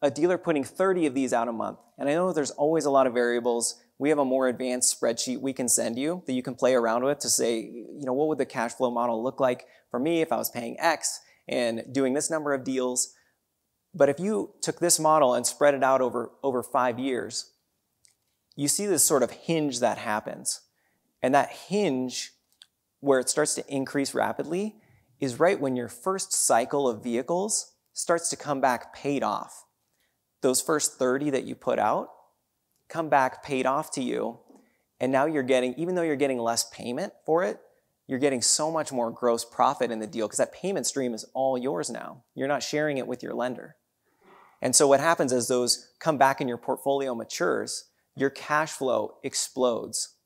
a dealer putting 30 of these out a month. And I know there's always a lot of variables. We have a more advanced spreadsheet we can send you that you can play around with to say, you know, what would the cash flow model look like for me if I was paying X and doing this number of deals? But if you took this model and spread it out over, over five years, you see this sort of hinge that happens. And that hinge, where it starts to increase rapidly, is right when your first cycle of vehicles starts to come back paid off those first 30 that you put out come back paid off to you. And now you're getting, even though you're getting less payment for it, you're getting so much more gross profit in the deal because that payment stream is all yours now. You're not sharing it with your lender. And so what happens as those come back and your portfolio matures, your cash flow explodes